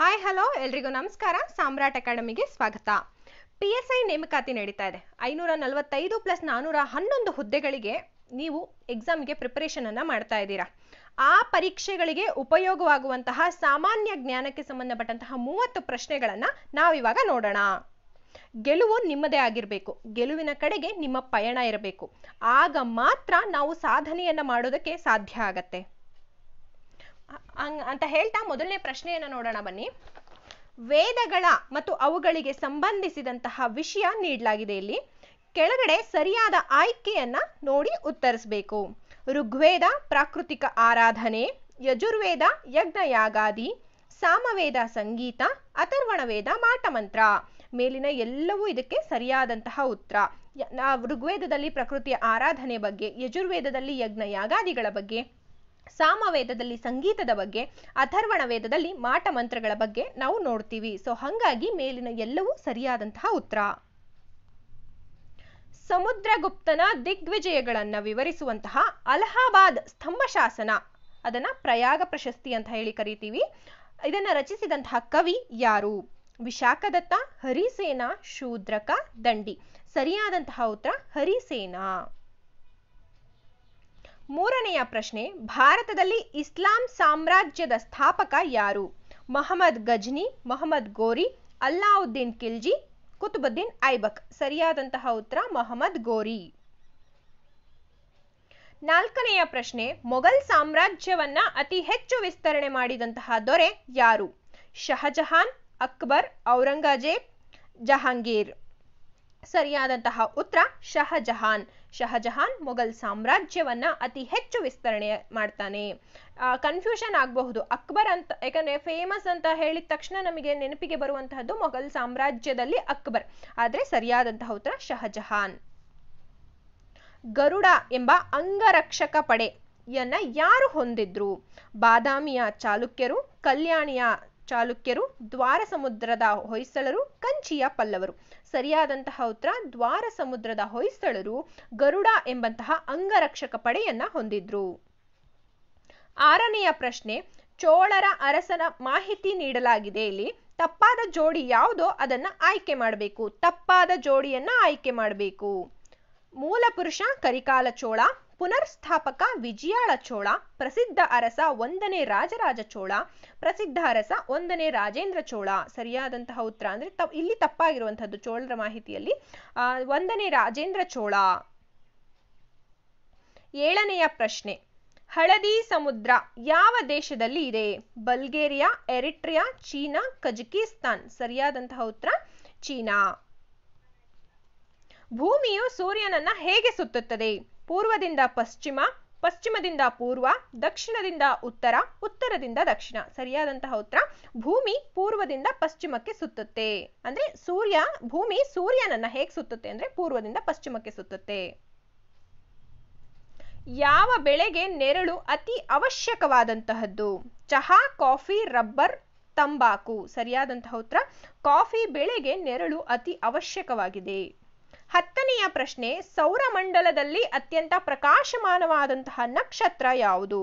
hi hello ಎಲ್ರಿಗೂ ನಮಸ್ಕಾರ ಸಾಮ್ರಾಟ್ ಅಕಾಡೆಮಿಗೆ ಸ್ವಾಗತ ಪಿ ಎಸ್ ಐ ನೇಮಕಾತಿ ನಡೀತಾ ಇದೆ ಐನೂರ ನಲವತ್ತೈದು ಪ್ಲಸ್ ನಾನೂರ ಹನ್ನೊಂದು ಹುದ್ದೆಗಳಿಗೆ ನೀವು ಎಕ್ಸಾಮ್ಗೆ ಪ್ರಿಪರೇಷನ್ ಅನ್ನ ಮಾಡ್ತಾ ಇದ್ದೀರಾ ಆ ಪರೀಕ್ಷೆಗಳಿಗೆ ಉಪಯೋಗವಾಗುವಂತಹ ಸಾಮಾನ್ಯ ಜ್ಞಾನಕ್ಕೆ ಸಂಬಂಧಪಟ್ಟಂತಹ ಮೂವತ್ತು ಪ್ರಶ್ನೆಗಳನ್ನ ನಾವಿವಾಗ ನೋಡೋಣ ಗೆಲುವು ನಿಮ್ಮದೇ ಆಗಿರಬೇಕು ಗೆಲುವಿನ ಕಡೆಗೆ ನಿಮ್ಮ ಪಯಣ ಇರಬೇಕು ಆಗ ಮಾತ್ರ ನಾವು ಸಾಧನೆಯನ್ನ ಮಾಡೋದಕ್ಕೆ ಸಾಧ್ಯ ಆಗತ್ತೆ ಅಂತ ಹೇಳ್ತಾ ಮೊದಲನೇ ಪ್ರಶ್ನೆಯನ್ನು ನೋಡೋಣ ಬನ್ನಿ ವೇದಗಳ ಮತ್ತು ಅವುಗಳಿಗೆ ಸಂಬಂಧಿಸಿದಂತಹ ವಿಷಯ ನೀಡಲಾಗಿದೆ ಇಲ್ಲಿ ಕೆಳಗಡೆ ಸರಿಯಾದ ಆಯ್ಕೆಯನ್ನ ನೋಡಿ ಉತ್ತರಿಸಬೇಕು ಋಗ್ವೇದ ಪ್ರಾಕೃತಿಕ ಆರಾಧನೆ ಯಜುರ್ವೇದ ಯಜ್ಞ ಯಾಗಾದಿ ಸಾಮವೇದ ಸಂಗೀತ ಅಥರ್ವಣ ವೇದ ಮಾಟಮಂತ್ರ ಮೇಲಿನ ಎಲ್ಲವೂ ಇದಕ್ಕೆ ಸರಿಯಾದಂತಹ ಉತ್ತರ ಋಗ್ವೇದದಲ್ಲಿ ಪ್ರಕೃತಿಯ ಆರಾಧನೆ ಬಗ್ಗೆ ಯಜುರ್ವೇದದಲ್ಲಿ ಯಜ್ಞ ಯಾಗಾದಿಗಳ ಬಗ್ಗೆ ಸಾಮವೇದದಲ್ಲಿ ಸಂಗೀತದ ಬಗ್ಗೆ ಅಥರ್ವಣ ವೇದದಲ್ಲಿ ಮಾಟ ಮಂತ್ರಗಳ ಬಗ್ಗೆ ನಾವು ನೋಡ್ತೀವಿ ಸೊ ಹಂಗಾಗಿ ಮೇಲಿನ ಎಲ್ಲವೂ ಸರಿಯಾದಂತಹ ಉತ್ತರ ಸಮುದ್ರಗುಪ್ತನ ದಿಗ್ವಿಜಯಗಳನ್ನ ವಿವರಿಸುವಂತಹ ಅಲಹಾಬಾದ್ ಸ್ತಂಭ ಶಾಸನ ಅದನ್ನ ಪ್ರಯಾಗ ಪ್ರಶಸ್ತಿ ಅಂತ ಹೇಳಿ ಕರಿತೀವಿ ಇದನ್ನ ರಚಿಸಿದಂತಹ ಕವಿ ಯಾರು ವಿಶಾಖದತ್ತ ಹರಿಸೇನ ಶೂದ್ರಕ ದಂಡಿ ಸರಿಯಾದಂತಹ ಉತ್ತರ ಹರಿಸೇನಾ ಮೂರನೆಯ ಪ್ರಶ್ನೆ ಭಾರತದಲ್ಲಿ ಇಸ್ಲಾಂ ಸಾಮ್ರಾಜ್ಯದ ಸ್ಥಾಪಕ ಯಾರು ಮೊಹಮ್ಮದ್ ಗಜ್ನಿ ಮೊಹಮ್ಮದ್ ಗೋರಿ ಅಲ್ಲಾವುದ್ದೀನ್ ಖಿಲ್ಜಿ ಕುತುಬುದ್ದೀನ್ ಐಬಕ್ ಸರಿಯಾದಂತಹ ಉತ್ತರ ಮೊಹಮ್ಮದ್ ಗೋರಿ ನಾಲ್ಕನೆಯ ಪ್ರಶ್ನೆ ಮೊಘಲ್ ಸಾಮ್ರಾಜ್ಯವನ್ನ ಅತಿ ಹೆಚ್ಚು ವಿಸ್ತರಣೆ ಮಾಡಿದಂತಹ ದೊರೆ ಯಾರು ಶಹಜಹಾನ್ ಅಕ್ಬರ್ ಔರಂಗಜೇಬ್ ಜಹಾಂಗೀರ್ ಸರಿಯಾದಂತಹ ಉತ್ತರ ಶಹಜಹಾನ್ ಶಹಜಹಾನ್ ಮೊಘಲ್ ಸಾಮ್ರಾಜ್ಯವನ್ನ ಅತಿ ಹೆಚ್ಚು ವಿಸ್ತರಣೆ ಮಾಡ್ತಾನೆ ಕನ್ಫ್ಯೂಷನ್ ಆಗಬಹುದು ಅಕ್ಬರ್ ಅಂತ ಯಾಕಂದ್ರೆ ಫೇಮಸ್ ಅಂತ ಹೇಳಿದ ತಕ್ಷಣ ನಮಗೆ ನೆನಪಿಗೆ ಬರುವಂತಹದ್ದು ಮೊಘಲ್ ಸಾಮ್ರಾಜ್ಯದಲ್ಲಿ ಅಕ್ಬರ್ ಆದ್ರೆ ಸರಿಯಾದಂತಹ ಉತ್ತರ ಶಹಜಹಾನ್ ಗರುಡ ಎಂಬ ಅಂಗರಕ್ಷಕ ಪಡೆಯನ್ನ ಯಾರು ಹೊಂದಿದ್ರು ಬಾದಾಮಿಯ ಚಾಲುಕ್ಯರು ಕಲ್ಯಾಣಿಯ ಚಾಲುಕ್ಯರು ದ್ವಾರಸಮುದ್ರದ ಹೊಯ್ಸಳರು ಕಂಚಿಯ ಪಲ್ಲವರು ಸರಿಯಾದಂತಹ ಉತ್ತರ ದ್ವಾರಸಮುದ್ರದ ಹೊಯ್ಸಳರು ಗರುಡ ಎಂಬಂತಹ ಅಂಗರಕ್ಷಕ ಪಡೆಯನ್ನ ಹೊಂದಿದ್ರು ಆರನೆಯ ಪ್ರಶ್ನೆ ಚೋಳರ ಅರಸನ ಮಾಹಿತಿ ನೀಡಲಾಗಿದೆ ಇಲ್ಲಿ ತಪ್ಪಾದ ಜೋಡಿ ಯಾವುದೋ ಅದನ್ನ ಆಯ್ಕೆ ಮಾಡಬೇಕು ತಪ್ಪಾದ ಜೋಡಿಯನ್ನ ಆಯ್ಕೆ ಮಾಡಬೇಕು ಮೂಲ ಪುರುಷ ಕರಿಕಾಲ ಚೋಳ ಸ್ಥಾಪಕ ವಿಜಯಾಳ ಚೋಳ ಪ್ರಸಿದ್ಧ ಅರಸ ಒಂದನೇ ರಾಜರಾಜ ಚೋಳ ಪ್ರಸಿದ್ಧ ಅರಸ ಒಂದನೇ ರಾಜೇಂದ್ರ ಚೋಳ ಸರಿಯಾದಂತಹ ಉತ್ತರ ಅಂದ್ರೆ ತಪ್ ಇಲ್ಲಿ ತಪ್ಪಾಗಿರುವಂತಹದ್ದು ಚೋಳರ ಮಾಹಿತಿಯಲ್ಲಿ ಒಂದನೇ ರಾಜೇಂದ್ರ ಚೋಳ ಏಳನೆಯ ಪ್ರಶ್ನೆ ಹಳದಿ ಸಮುದ್ರ ಯಾವ ದೇಶದಲ್ಲಿ ಇದೆ ಬಲ್ಗೇರಿಯಾ ಎರಿಟ್ರಿಯಾ ಚೀನಾ ಕಜಕಿಸ್ತಾನ್ ಸರಿಯಾದಂತಹ ಉತ್ತರ ಚೀನಾ ಭೂಮಿಯು ಸೂರ್ಯನನ್ನ ಹೇಗೆ ಸುತ್ತುತ್ತದೆ ಪೂರ್ವದಿಂದ ಪಶ್ಚಿಮ ಪಶ್ಚಿಮದಿಂದ ಪೂರ್ವ ದಕ್ಷಿಣದಿಂದ ಉತ್ತರ ಉತ್ತರದಿಂದ ದಕ್ಷಿಣ ಸರಿಯಾದಂತಹ ಉತ್ತರ ಭೂಮಿ ಪೂರ್ವದಿಂದ ಪಶ್ಚಿಮಕ್ಕೆ ಸುತ್ತುತ್ತೆ ಅಂದ್ರೆ ಸೂರ್ಯ ಭೂಮಿ ಸೂರ್ಯನನ್ನ ಹೇಗೆ ಸುತ್ತುತ್ತೆ ಅಂದ್ರೆ ಪೂರ್ವದಿಂದ ಪಶ್ಚಿಮಕ್ಕೆ ಸುತ್ತುತ್ತೆ ಯಾವ ಬೆಳೆಗೆ ನೆರಳು ಅತಿ ಅವಶ್ಯಕವಾದಂತಹದ್ದು ಚಹಾ ಕಾಫಿ ರಬ್ಬರ್ ತಂಬಾಕು ಸರಿಯಾದಂತಹ ಉತ್ತರ ಕಾಫಿ ಬೆಳೆಗೆ ನೆರಳು ಅತಿ ಅವಶ್ಯಕವಾಗಿದೆ ಹತ್ತನೆಯ ಪ್ರಶ್ನೆ ಸೌರಮಂಡಲದಲ್ಲಿ ಅತ್ಯಂತ ಪ್ರಕಾಶಮಾನವಾದಂತಹ ನಕ್ಷತ್ರ ಯಾವುದು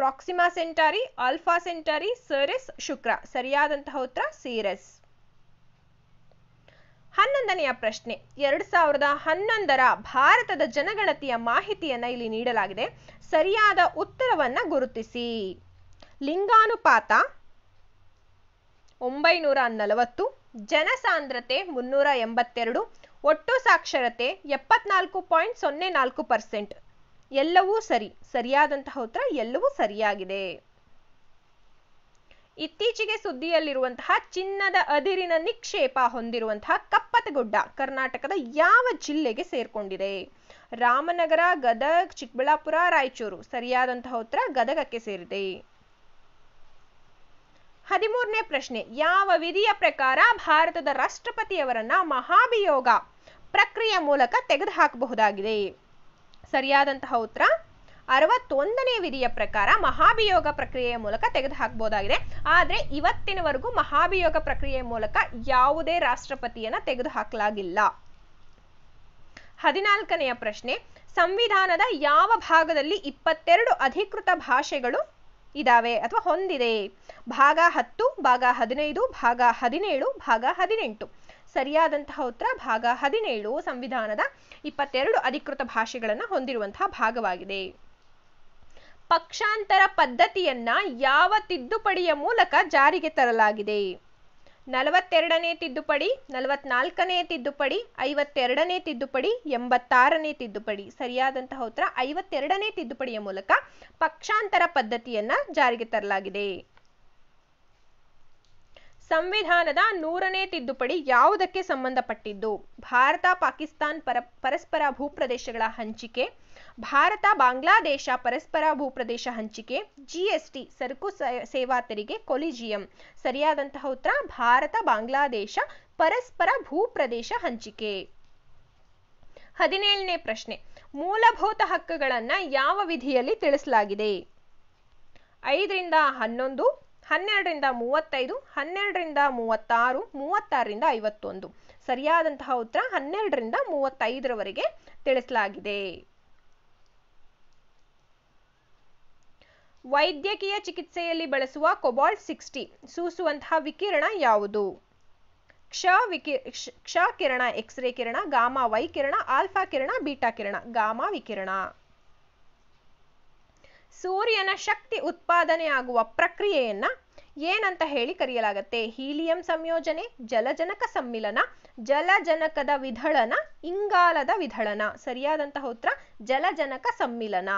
ಪ್ರಾಕ್ಸಿಮಾ ಸೆಂಟಾರಿ ಆಲ್ಫಾ ಸೆಂಟಾರಿ ಸರಿಸ್ ಶುಕ್ರ ಸರಿಯಾದಂತಹ ಉತ್ತರ ಸೀರೆಸ್ ಹನ್ನೊಂದನೆಯ ಪ್ರಶ್ನೆ ಎರಡ್ ಸಾವಿರದ ಹನ್ನೊಂದರ ಭಾರತದ ಜನಗಣತಿಯ ಮಾಹಿತಿಯನ್ನ ಇಲ್ಲಿ ನೀಡಲಾಗಿದೆ ಸರಿಯಾದ ಉತ್ತರವನ್ನ ಗುರುತಿಸಿ ಲಿಂಗಾನುಪಾತ ಒಂಬೈನೂರ ನಲವತ್ತು ಜನಸಾಂದ್ರತೆ ಮುನ್ನೂರ ಎಂಬತ್ತೆರಡು ಒಟ್ಟು ಸಾಕ್ಷರತೆ ಎಪ್ಪತ್ನಾಲ್ಕು ಪಾಯಿಂಟ್ ಸೊನ್ನೆ ನಾಲ್ಕು ಪರ್ಸೆಂಟ್ ಎಲ್ಲವೂ ಸರಿ ಸರಿಯಾದಂತಹ ಉತ್ತರ ಎಲ್ಲವೂ ಸರಿಯಾಗಿದೆ ಇತ್ತೀಚೆಗೆ ಸುದ್ದಿಯಲ್ಲಿರುವಂತಹ ಚಿನ್ನದ ಅದಿರಿನ ನಿಕ್ಷೇಪ ಹೊಂದಿರುವಂತಹ ಕಪ್ಪತಗುಡ್ಡ ಕರ್ನಾಟಕದ ಯಾವ ಜಿಲ್ಲೆಗೆ ಸೇರ್ಕೊಂಡಿದೆ ರಾಮನಗರ ಗದಗ ಚಿಕ್ಕಬಳ್ಳಾಪುರ ರಾಯಚೂರು ಸರಿಯಾದಂತಹ ಉತ್ತರ ಗದಗಕ್ಕೆ ಸೇರಿದೆ ಹದಿಮೂರನೇ ಪ್ರಶ್ನೆ ಯಾವ ವಿಧಿಯ ಪ್ರಕಾರ ಭಾರತದ ರಾಷ್ಟ್ರಪತಿಯವರನ್ನ ಮಹಾಭಿಯೋಗ ಪ್ರಕ್ರಿಯೆ ಮೂಲಕ ತೆಗೆದುಹಾಕಬಹುದಾಗಿದೆ ಸರಿಯಾದಂತಹ ಉತ್ತರ ಅರವತ್ತೊಂದನೇ ವಿಧಿಯ ಪ್ರಕಾರ ಮಹಾಭಿಯೋಗ ಪ್ರಕ್ರಿಯೆಯ ಮೂಲಕ ತೆಗೆದುಹಾಕಬಹುದಾಗಿದೆ ಆದರೆ ಇವತ್ತಿನವರೆಗೂ ಮಹಾಭಿಯೋಗ ಪ್ರಕ್ರಿಯೆ ಮೂಲಕ ಯಾವುದೇ ರಾಷ್ಟ್ರಪತಿಯನ್ನ ತೆಗೆದುಹಾಕಲಾಗಿಲ್ಲ ಹದಿನಾಲ್ಕನೆಯ ಪ್ರಶ್ನೆ ಸಂವಿಧಾನದ ಯಾವ ಭಾಗದಲ್ಲಿ ಇಪ್ಪತ್ತೆರಡು ಅಧಿಕೃತ ಭಾಷೆಗಳು ಇದಾವೆ ಅಥವಾ ಹೊಂದಿದೆ ಭಾಗ ಹತ್ತು ಭಾಗ ಹದಿನೈದು ಭಾಗ ಹದಿನೇಳು ಭಾಗ ಹದಿನೆಂಟು ಸರಿಯಾದಂತಹ ಉತ್ತರ ಭಾಗ ಹದಿನೇಳು ಸಂವಿಧಾನದ ಇಪ್ಪತ್ತೆರಡು ಅಧಿಕೃತ ಭಾಷೆಗಳನ್ನು ಹೊಂದಿರುವಂತಹ ಭಾಗವಾಗಿದೆ ಪಕ್ಷಾಂತರ ಪದ್ಧತಿಯನ್ನ ಯಾವ ತಿದ್ದುಪಡಿಯ ಮೂಲಕ ಜಾರಿಗೆ ತರಲಾಗಿದೆ ನಲವತ್ತೆರಡನೇ ತಿದ್ದುಪಡಿ ನಲವತ್ನಾಲ್ಕನೇ ತಿದ್ದುಪಡಿ ಐವತ್ತೆರಡನೇ ತಿದ್ದುಪಡಿ ಎಂಬತ್ತಾರನೇ ತಿದ್ದುಪಡಿ ಸರಿಯಾದಂತಹ ಉತ್ತರ ಐವತ್ತೆರಡನೇ ತಿದ್ದುಪಡಿಯ ಮೂಲಕ ಪಕ್ಷಾಂತರ ಪದ್ಧತಿಯನ್ನ ಜಾರಿಗೆ ತರಲಾಗಿದೆ ಸಂವಿಧಾನದ ನೂರನೇ ತಿದ್ದುಪಡಿ ಯಾವುದಕ್ಕೆ ಸಂಬಂಧಪಟ್ಟಿದ್ದು ಭಾರತ ಪಾಕಿಸ್ತಾನ್ ಪರ ಪರಸ್ಪರ ಭೂಪ್ರದೇಶಗಳ ಹಂಚಿಕೆ ಭಾರತ ಬಾಂಗ್ಲಾದೇಶ ಪರಸ್ಪರ ಭೂಪ್ರದೇಶ ಹಂಚಿಕೆ ಜಿಎಸ್ಟಿ ಸರಕು ಸೇವಾ ತೆರಿಗೆ ಕೊಲಿಜಿಯಂ ಸರಿಯಾದಂತಹ ಉತ್ತರ ಭಾರತ ಬಾಂಗ್ಲಾದೇಶ ಪರಸ್ಪರ ಭೂಪ್ರದೇಶ ಹಂಚಿಕೆ ಹದಿನೇಳನೇ ಪ್ರಶ್ನೆ ಮೂಲಭೂತ ಹಕ್ಕುಗಳನ್ನ ಯಾವ ವಿಧಿಯಲ್ಲಿ ತಿಳಿಸಲಾಗಿದೆ ಐದರಿಂದ ಹನ್ನೊಂದು ಹನ್ನೆರಡರಿಂದ ಮೂವತ್ತೈದು ಹನ್ನೆರಡರಿಂದ ಮೂವತ್ತಾರು ಮೂವತ್ತಾರರಿಂದ ಐವತ್ತೊಂದು ಸರಿಯಾದಂತಹ ಉತ್ತರ ಹನ್ನೆರಡರಿಂದ ಮೂವತ್ತೈದರವರೆಗೆ ತಿಳಿಸಲಾಗಿದೆ ವೈದ್ಯಕೀಯ ಚಿಕಿತ್ಸೆಯಲ್ಲಿ ಬಳಸುವ ಕೊಬಾಲ್ಟ್ ಸಿಕ್ಸ್ಟಿ ಸೂಸುವಂತಹ ವಿಕಿರಣ ಯಾವುದು ಕ್ಷ ವಿಕಿ ಕ್ಷ ಕಿರಣ ಎಕ್ಸ್ರೇ ಕಿರಣ ಗಾಮ ವೈ ಕಿರಣ ಆಲ್ಫಾ ಕಿರಣ ಬೀಟಾ ಕಿರಣ ಗಾಮಾ ವಿಕಿರಣ ಸೂರ್ಯನ ಶಕ್ತಿ ಉತ್ಪಾದನೆ ಆಗುವ ಪ್ರಕ್ರಿಯೆಯನ್ನ ಏನಂತ ಹೇಳಿ ಕರೆಯಲಾಗತ್ತೆ ಹೀಲಿಯಂ ಸಂಯೋಜನೆ ಜಲಜನಕ ಸಮ್ಮಿಲನ ಜಲಜನಕದ ವಿಧಳನ ಇಂಗಾಲದ ವಿಧಳನ ಸರಿಯಾದಂತಹ ಉತ್ತರ ಜಲಜನಕ ಸಮ್ಮಿಲನ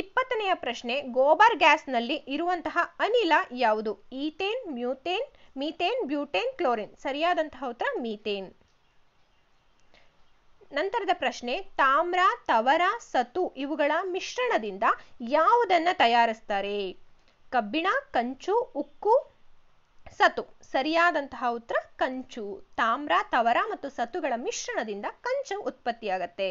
ಇಪ್ಪತ್ತನೆಯ ಪ್ರಶ್ನೆ ಗೋಬರ್ ಗ್ಯಾಸ್ನಲ್ಲಿ ಇರುವಂತಹ ಅನಿಲ ಯಾವುದು ethane methane methane butane chlorine ಸರಿಯಾದಂತಹ ಉತ್ತರ ಮೀಥೇನ್ ನಂತರದ ಪ್ರಶ್ನೆ ತಾಮ್ರ ತವರ ಸತು ಇವುಗಳ ಮಿಶ್ರಣದಿಂದ ಯಾವುದನ್ನ ತಯಾರಿಸ್ತಾರೆ ಕಬ್ಬಿಣ ಕಂಚು ಉಕ್ಕು ಸತು ಸರಿಯಾದಂತಹ ಉತ್ತರ ಕಂಚು ತಾಮ್ರ ತವರ ಮತ್ತು ಸತುಗಳ ಮಿಶ್ರಣದಿಂದ ಕಂಚು ಉತ್ಪತ್ತಿಯಾಗತ್ತೆ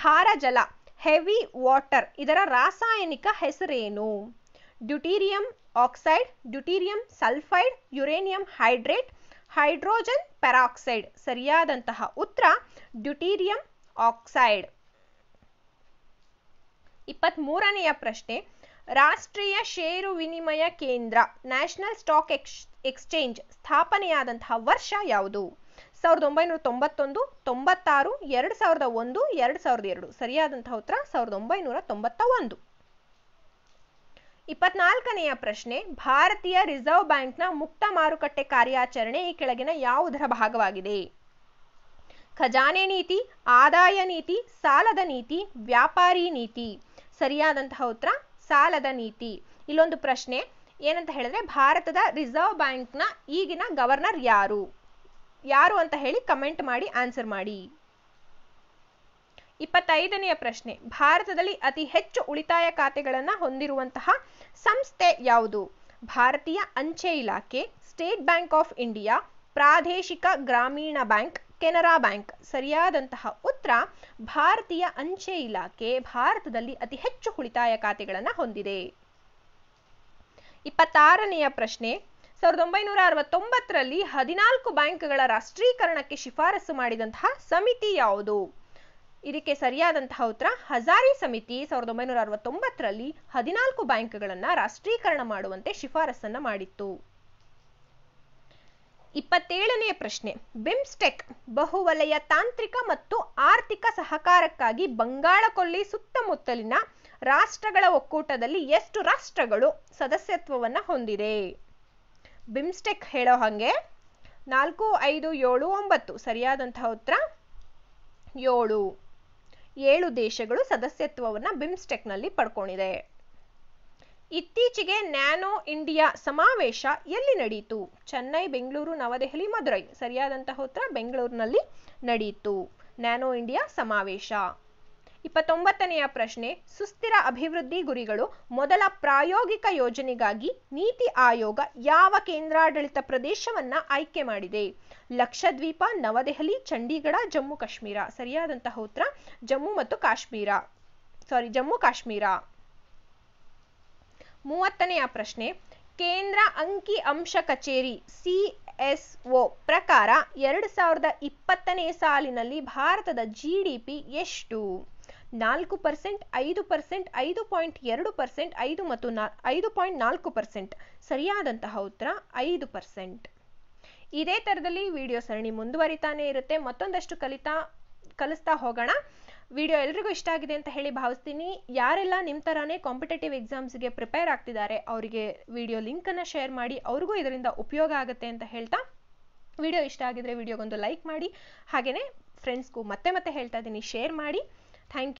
ಭಾರ ಜಲ ಹೆವಿ ವಾಟರ್ ಇದರ ರಾಸಾಯನಿಕ ಹೆಸರೇನು deuterium oxide deuterium sulphide uranium hydrate hydrogen peroxide ಸರಿಯಾದಂತಹ ಉತ್ತರ ಡ್ಯುಟೀರಿಯಂ ಆಕ್ಸೈಡ್ ಇಪ್ಪತ್ತ್ ಮೂರನೆಯ ಪ್ರಶ್ನೆ ರಾಷ್ಟ್ರೀಯ ಷೇರು ವಿನಿಮಯ ಕೇಂದ್ರ ನ್ಯಾಷನಲ್ ಸ್ಟಾಕ್ ಎಕ್ಸ್ ಎಕ್ಸ್ಚೇಂಜ್ ಸ್ಥಾಪನೆಯಾದಂತಹ ವರ್ಷ ಯಾವುದು ಸಾವಿರದ ಒಂಬೈನೂರ ತೊಂಬತ್ತೊಂದು ತೊಂಬತ್ತಾರು ಎರಡು ಸಾವಿರದ ಒಂದು ಎರಡು ಸಾವಿರದ ಎರಡು ಸರಿಯಾದಂತಹ ಉತ್ತರ ಸಾವಿರದ ಒಂಬೈನೂರ ತೊಂಬತ್ತ ಒಂದು ಇಪ್ಪತ್ನಾಲ್ಕನೆಯ ಪ್ರಶ್ನೆ ಭಾರತೀಯ ರಿಸರ್ವ್ ಬ್ಯಾಂಕ್ನ ಮುಕ್ತ ಮಾರುಕಟ್ಟೆ ಕಾರ್ಯಾಚರಣೆ ಈ ಕೆಳಗಿನ ಯಾವುದರ ಭಾಗವಾಗಿದೆ ಖಜಾನೆ ನೀತಿ ಆದಾಯ ನೀತಿ ಸಾಲದ ನೀತಿ ವ್ಯಾಪಾರಿ ನೀತಿ ಸರಿಯಾದಂತಹ ಉತ್ತರ ಸಾಲದ ನೀತಿ ಇಲ್ಲೊಂದು ಪ್ರಶ್ನೆ ಏನಂತ ಹೇಳಿದ್ರೆ ಭಾರತದ ರಿಸರ್ವ್ ಬ್ಯಾಂಕ್ನ ಈಗಿನ ಗವರ್ನರ್ ಯಾರು ಯಾರು ಅಂತ ಹೇಳಿ ಕಮೆಂಟ್ ಮಾಡಿ ಆನ್ಸರ್ ಮಾಡಿ ಇಪ್ಪತ್ತೈದನೆಯ ಪ್ರಶ್ನೆ ಭಾರತದಲ್ಲಿ ಅತಿ ಹೆಚ್ಚು ಉಳಿತಾಯ ಖಾತೆಗಳನ್ನು ಹೊಂದಿರುವಂತಹ ಸಂಸ್ಥೆ ಯಾವುದು ಭಾರತೀಯ ಅಂಚೆ ಇಲಾಖೆ ಸ್ಟೇಟ್ ಬ್ಯಾಂಕ್ ಆಫ್ ಇಂಡಿಯಾ ಪ್ರಾದೇಶಿಕ ಗ್ರಾಮೀಣ ಬ್ಯಾಂಕ್ ಕೆನರಾ ಬ್ಯಾಂಕ್ ಸರಿಯಾದಂತಹ ಉತ್ತರ ಭಾರತೀಯ ಅಂಚೆ ಇಲಾಖೆ ಭಾರತದಲ್ಲಿ ಅತಿ ಹೆಚ್ಚು ಉಳಿತಾಯ ಖಾತೆಗಳನ್ನು ಹೊಂದಿದೆ ಇಪ್ಪತ್ತಾರನೆಯ ಪ್ರಶ್ನೆ ಸಾವಿರದ ಒಂಬೈನೂರ ಅರವತ್ತೊಂಬತ್ತರಲ್ಲಿ ಹದಿನಾಲ್ಕು ಬ್ಯಾಂಕ್ಗಳ ರಾಷ್ಟ್ರೀಕರಣಕ್ಕೆ ಶಿಫಾರಸು ಮಾಡಿದಂತಹ ಸಮಿತಿ ಯಾವುದು ಇದಕ್ಕೆ ಸರಿಯಾದಂತಹ ಉತ್ತರ ಹಜಾರಿ ಸಮಿತಿ ಸಾವಿರದ ಒಂಬೈನೂರ ಅರವತ್ತೊಂಬತ್ತರಲ್ಲಿ ಹದಿನಾಲ್ಕು ಬ್ಯಾಂಕ್ಗಳನ್ನ ರಾಷ್ಟ್ರೀಕರಣ ಮಾಡುವಂತೆ ಶಿಫಾರಸನ್ನ ಮಾಡಿತ್ತು ಇಪ್ಪತ್ತೇಳನೆಯ ಪ್ರಶ್ನೆ ಬಿಮ್ಸ್ಟೆಕ್ ಬಹುವಲಯ ತಾಂತ್ರಿಕ ಮತ್ತು ಆರ್ಥಿಕ ಸಹಕಾರಕ್ಕಾಗಿ ಬಂಗಾಳಕೊಲ್ಲಿ ಸುತ್ತಮುತ್ತಲಿನ ರಾಷ್ಟ್ರಗಳ ಒಕ್ಕೂಟದಲ್ಲಿ ಎಷ್ಟು ರಾಷ್ಟ್ರಗಳು ಸದಸ್ಯತ್ವವನ್ನು ಹೊಂದಿದೆ ಬಿಮ್ಸ್ಟೆಕ್ ಹೇಳೋ ಹಾಗೆ ನಾಲ್ಕು ಐದು ಏಳು ಒಂಬತ್ತು ಸರಿಯಾದಂತಹ ಉತ್ತರ ಏಳು ಏಳು ದೇಶಗಳು ಸದಸ್ಯತ್ವವನ್ನು ಬಿಮ್ಸ್ಟೆಕ್ನಲ್ಲಿ ಪಡ್ಕೊಂಡಿದೆ ಇತ್ತೀಚೆಗೆ ನ್ಯಾನೋ ಇಂಡಿಯಾ ಸಮಾವೇಶ ಎಲ್ಲಿ ನಡೆಯಿತು ಚೆನ್ನೈ ಬೆಂಗಳೂರು ನವದೆಹಲಿ ಮದುರೈ ಸರಿಯಾದಂತಹ ಉತ್ತರ ಬೆಂಗಳೂರಿನಲ್ಲಿ ನಡೆಯಿತು ನ್ಯಾನೋ ಇಂಡಿಯಾ ಸಮಾವೇಶ ಇಪ್ಪತ್ತೊಂಬತ್ತನೆಯ ಪ್ರಶ್ನೆ ಸುಸ್ಥಿರ ಅಭಿವೃದ್ಧಿ ಗುರಿಗಳು ಮೊದಲ ಪ್ರಾಯೋಗಿಕ ಯೋಜನೆಗಾಗಿ ನೀತಿ ಆಯೋಗ ಯಾವ ಕೇಂದ್ರಾಡಳಿತ ಪ್ರದೇಶವನ್ನ ಆಯ್ಕೆ ಮಾಡಿದೆ ಲಕ್ಷದ್ವೀಪ ನವದೆಹಲಿ ಚಂಡೀಗಢ ಜಮ್ಮು ಕಾಶ್ಮೀರ ಸರಿಯಾದಂತಹ ಉತ್ತರ ಜಮ್ಮು ಮತ್ತು ಕಾಶ್ಮೀರ ಸಾರಿ ಜಮ್ಮು ಕಾಶ್ಮೀರ ಮೂವತ್ತನೆಯ ಪ್ರಶ್ನೆ ಕೇಂದ್ರ ಅಂಕಿ ಅಂಶ ಕಚೇರಿ ಒ ಪ್ರಕಾರ ಎರಡು ಸಾವಿರದ ಇಪ್ಪತ್ತನೇ ಸಾಲಿನಲ್ಲಿ ಭಾರತದ ಜಿಡಿಪಿ ಎಷ್ಟು ನಾಲ್ಕು ಪರ್ಸೆಂಟ್ ಐದು ಪರ್ಸೆಂಟ್ ಐದು ಪಾಯಿಂಟ್ ಎರಡು ಪರ್ಸೆಂಟ್ ಐದು ಮತ್ತು ನಾ ಐದು ಪಾಯಿಂಟ್ ನಾಲ್ಕು ಪರ್ಸೆಂಟ್ ಸರಿಯಾದಂತಹ ಉತ್ತರ ಐದು ಪರ್ಸೆಂಟ್ ಇದೇ ಥರದಲ್ಲಿ ವಿಡಿಯೋ ಸರಣಿ ಮುಂದುವರಿತಾನೆ ಇರುತ್ತೆ ಮತ್ತೊಂದಷ್ಟು ಕಲಿತಾ ಕಲಿಸ್ತಾ ಹೋಗೋಣ ವಿಡಿಯೋ ಎಲ್ರಿಗೂ ಇಷ್ಟ ಆಗಿದೆ ಅಂತ ಹೇಳಿ ಭಾವಿಸ್ತೀನಿ ಯಾರೆಲ್ಲ ನಿಮ್ಮ ಥರನೇ ಕಾಂಪಿಟೇಟಿವ್ ಎಕ್ಸಾಮ್ಸ್ಗೆ ಪ್ರಿಪೇರ್ ಆಗ್ತಿದ್ದಾರೆ ಅವರಿಗೆ ವಿಡಿಯೋ ಲಿಂಕನ್ನು ಶೇರ್ ಮಾಡಿ ಅವ್ರಿಗೂ ಇದರಿಂದ ಉಪಯೋಗ ಆಗುತ್ತೆ ಅಂತ ಹೇಳ್ತಾ ವಿಡಿಯೋ ಇಷ್ಟ ಆಗಿದ್ರೆ ವಿಡಿಯೋಗೊಂದು ಲೈಕ್ ಮಾಡಿ ಹಾಗೆಯೇ ಫ್ರೆಂಡ್ಸ್ಗೂ ಮತ್ತೆ ಮತ್ತೆ ಹೇಳ್ತಾ ಇದ್ದೀನಿ ಶೇರ್ ಮಾಡಿ ಥ್ಯಾಂಕ್ ಯು